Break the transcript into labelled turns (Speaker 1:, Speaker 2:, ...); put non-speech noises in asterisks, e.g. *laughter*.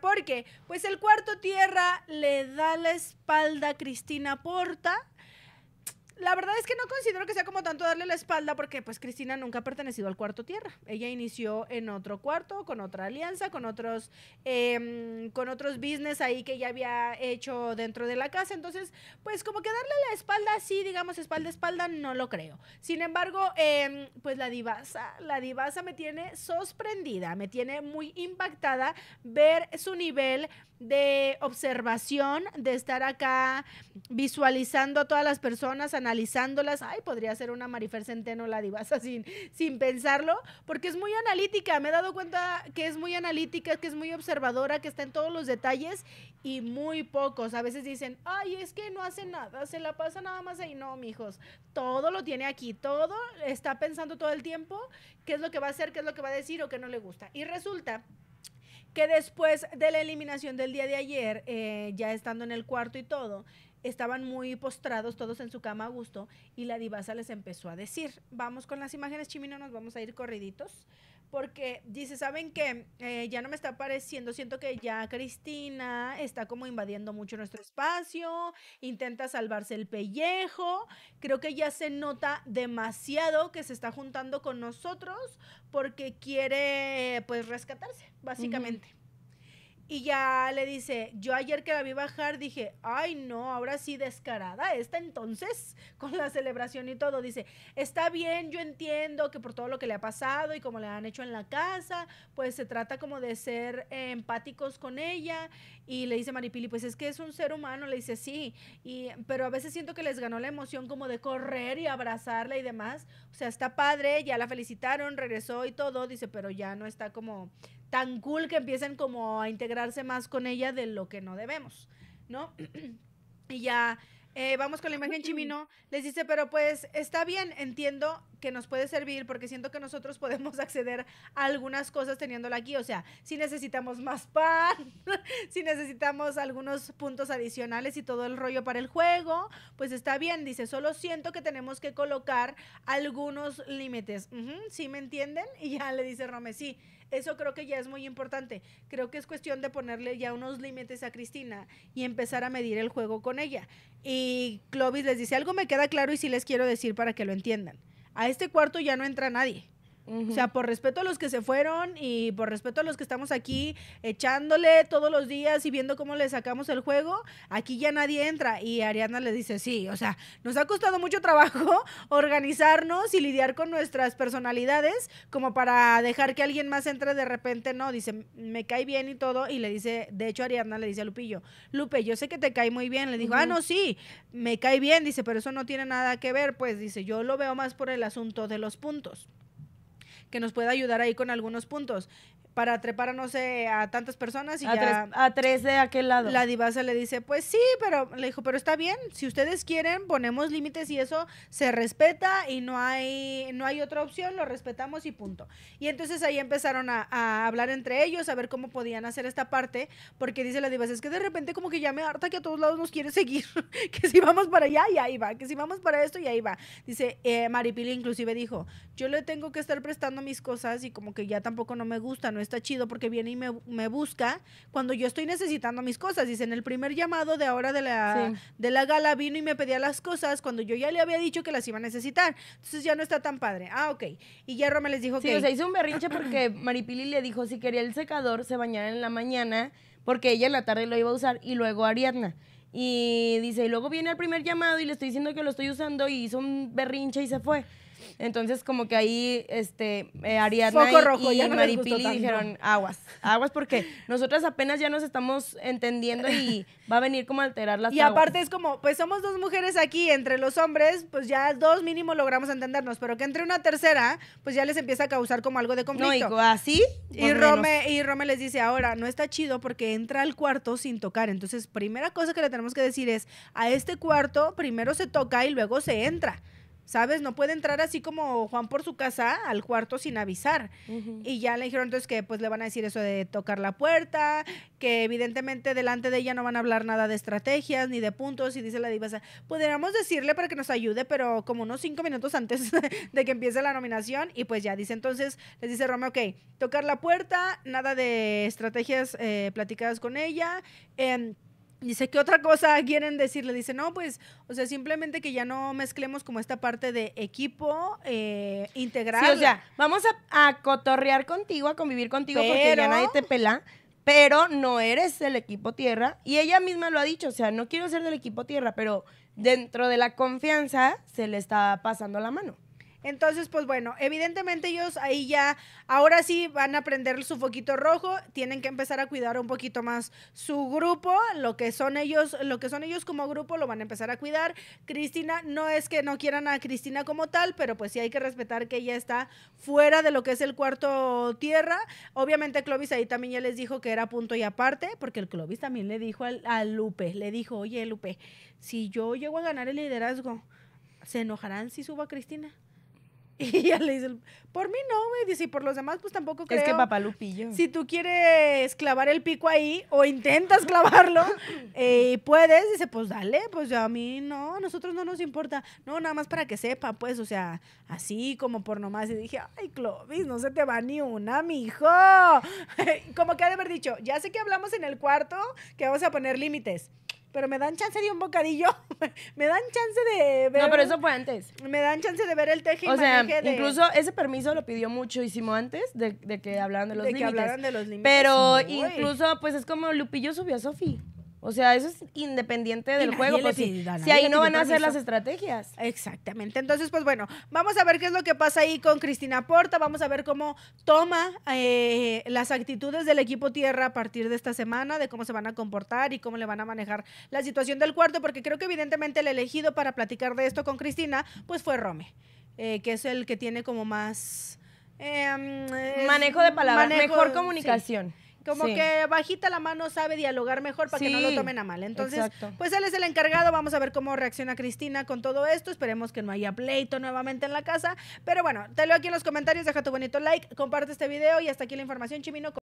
Speaker 1: porque pues el cuarto tierra le da la espalda a Cristina Porta la verdad es que no considero que sea como tanto darle la espalda porque pues Cristina nunca ha pertenecido al cuarto tierra. Ella inició en otro cuarto, con otra alianza, con otros, em, con otros business ahí que ella había hecho dentro de la casa. Entonces, pues como que darle la espalda así, digamos, espalda a espalda, no lo creo. Sin embargo, em, pues la divasa, la divasa me tiene sorprendida, me tiene muy impactada ver su nivel de observación, de estar acá visualizando a todas las personas, analizando analizándolas, ay, podría ser una Marifer Centeno la divasa *laughs* sin, sin pensarlo, porque es muy analítica, me he dado cuenta que es muy analítica, que es muy observadora, que está en todos los detalles y muy pocos. A veces dicen, ay, es que no hace nada, se la pasa nada más ahí. No, mijos, todo lo tiene aquí, todo está pensando todo el tiempo qué es lo que va a hacer, qué es lo que va a decir o qué no le gusta. Y resulta que después de la eliminación del día de ayer, eh, ya estando en el cuarto y todo, estaban muy postrados todos en su cama a gusto y la divasa les empezó a decir, vamos con las imágenes, Chimino, nos vamos a ir corriditos, porque dice, ¿saben que eh, ya no me está pareciendo, siento que ya Cristina está como invadiendo mucho nuestro espacio, intenta salvarse el pellejo, creo que ya se nota demasiado que se está juntando con nosotros porque quiere pues rescatarse, básicamente. Y ya le dice, yo ayer que la vi bajar dije, ay no, ahora sí descarada, esta entonces, *laughs* con la celebración y todo, dice, está bien, yo entiendo que por todo lo que le ha pasado y como le han hecho en la casa, pues se trata como de ser empáticos con ella. Y le dice Maripili, pues es que es un ser humano, le dice, sí, y, pero a veces siento que les ganó la emoción como de correr y abrazarla y demás. O sea, está padre, ya la felicitaron, regresó y todo, dice, pero ya no está como tan cool que empiecen como a integrarse más con ella de lo que no debemos, ¿no? *clears throat* y ya eh, vamos con la imagen *clears throat* Chimino. Les dice, pero pues está bien, entiendo que nos puede servir porque siento que nosotros podemos acceder a algunas cosas teniéndola aquí. O sea, si necesitamos más pan, *laughs* si necesitamos algunos puntos adicionales y todo el rollo para el juego, pues está bien. Dice, solo siento que tenemos que colocar algunos límites. ¿Sí me entienden? Y ya le dice Rome, sí, eso creo que ya es muy importante. Creo que es cuestión de ponerle ya unos límites a Cristina y empezar a medir el juego con ella. Y Clovis les dice, algo me queda claro y sí les quiero decir para que lo entiendan. A este cuarto ya no entra nadie. O sea, por respeto a los que se fueron y por respeto a los que estamos aquí echándole todos los días y viendo cómo le sacamos el juego, aquí ya nadie entra. Y Ariana le dice, sí, o sea, nos ha costado mucho trabajo *laughs* organizarnos y lidiar con nuestras personalidades como para dejar que alguien más entre de repente, no, dice, me cae bien y todo. Y le dice, de hecho Ariana le dice a Lupillo, Lupe, yo sé que te cae muy bien. Le dijo, ah, no, sí, me cae bien, dice, pero eso no tiene nada que ver. Pues dice, yo lo veo más por el asunto de los puntos que nos pueda ayudar ahí con algunos puntos. Para trepar, no sé, a tantas personas y a ya... a tres de aquel lado. La divasa le dice, pues sí, pero... Le dijo, pero está bien, si ustedes quieren, ponemos límites y eso se respeta y no hay, no hay otra opción, lo respetamos y punto. Y entonces ahí empezaron a, hablar entre ellos, a ver cómo podían hacer esta parte, porque dice la divasa, es que de repente como que ya me harta que a todos lados nos quiere seguir, *laughs* que si vamos para allá y ahí va, que si vamos para esto y ahí va. Dice, eh, Maripili inclusive dijo, yo le tengo que estar prestando mis cosas y como que ya tampoco no me gusta, no está chido porque viene y me, busca cuando yo estoy necesitando mis cosas. Dice, en el primer llamado de ahora de la, de la gala vino y me pedía las cosas cuando yo ya le había dicho que las iba a necesitar. Entonces ya no está tan padre. Ah, ok. Y ya Roma les dijo que... Sí, hizo un berrinche porque *clears throat* Maripili le dijo si quería el secador se bañara en la mañana
Speaker 2: porque ella en la tarde lo iba a usar y luego Ariadna. Y dice, y luego viene el primer llamado y le estoy diciendo que lo estoy usando y hizo un berrinche y se fue. Entonces, como que ahí, este, eh, Ariadna Foco y, rojo, y Maripili dijeron, aguas, aguas, porque nosotras apenas ya nos estamos entendiendo y va a venir como a alterar las Y aparte es
Speaker 1: como, pues somos dos mujeres aquí, entre los hombres, pues ya dos mínimo logramos entendernos, pero que entre una tercera, pues ya les empieza a causar como algo de conflicto. No, y así. Y Rome, y Rome les dice, ahora, no está chido porque entra al cuarto sin tocar. Entonces, primera cosa que le tenemos que decir es, a este cuarto primero se toca y luego se entra. ¿Sabes? No puede entrar así como Juan por su casa al cuarto sin avisar. Y ya le dijeron entonces que pues le van a decir eso de tocar la puerta, que evidentemente delante de ella no van a hablar nada de estrategias ni de puntos. Y dice la divasa, podríamos decirle para que nos ayude, pero como unos cinco minutos antes *laughs* de que empiece la nominación. Y pues ya dice entonces, les dice Roma, ok, tocar la puerta, nada de estrategias eh, platicadas con ella. Em, Dice, ¿qué otra cosa quieren decirle? Dice, no, pues, o sea, simplemente que ya no mezclemos como esta parte de equipo eh, integral. o sea, vamos a, cotorrear contigo, a convivir contigo, porque ya nadie
Speaker 2: te pela, pero no eres del equipo tierra. Y ella misma lo ha dicho, o sea, no quiero ser del equipo tierra, pero dentro
Speaker 1: de la confianza se le está pasando la mano. Entonces, pues bueno, evidentemente ellos ahí ya, ahora sí van a prender su foquito rojo, tienen que empezar a cuidar un poquito más su grupo, lo que son ellos, lo que son ellos como grupo lo van a empezar a cuidar. Cristina, no es que no quieran a Cristina como tal, pero pues sí hay que respetar que ella está fuera de lo que es el cuarto tierra. Obviamente Clovis ahí también ya les dijo que era punto y aparte, porque el Clovis también le dijo al, a Lupe, le dijo, oye Lupe, si yo llego a ganar el liderazgo, ¿se enojarán si subo a Cristina? *laughs* Y ya le dice, por mí no, güey. Dice, y por los demás, pues tampoco creo. Es que papalupillo. Si tú quieres clavar el pico ahí o intentas clavarlo *laughs* eh, puedes, dice, pues dale, pues a mí no, a nosotros no nos importa. No, nada más para que sepa, pues, o sea, así como por nomás. Y dije, ay, Clovis, no se te va ni una, mijo. *laughs* como que ha de haber dicho, ya sé que hablamos en el cuarto que vamos a poner límites pero me dan chance de un bocadillo, *laughs* me dan chance de ver... No, pero eso fue antes. Me dan chance de ver el teje O sea, incluso ese permiso
Speaker 2: lo pidió muchísimo antes de, que hablaran de los límites. De que hablaran de los límites. Pero incluso, pues es
Speaker 1: como Lupillo subió a Sofi. O sea, eso es independiente del juego. Pues, si, si ahí no van a hacer las estrategias. Exactamente. Entonces, pues bueno, vamos a ver qué es lo que pasa ahí con Cristina Porta. Vamos a ver cómo toma eh, las actitudes del equipo tierra a partir de esta semana, de cómo se van a comportar y cómo le van a manejar la situación del cuarto, porque creo que evidentemente el elegido para platicar de esto con Cristina, pues fue Rome, eh, que es el que tiene como más... Em, manejo de palabras, mejor comunicación. Como que bajita la mano sabe dialogar mejor para que no lo tomen a mal. Entonces, pues él es el encargado. Vamos a ver cómo reacciona Cristina con todo esto. Esperemos que no haya pleito nuevamente en la casa. Pero bueno, te leo aquí en los comentarios. Deja tu bonito like, comparte este video y hasta aquí la información, Chimino.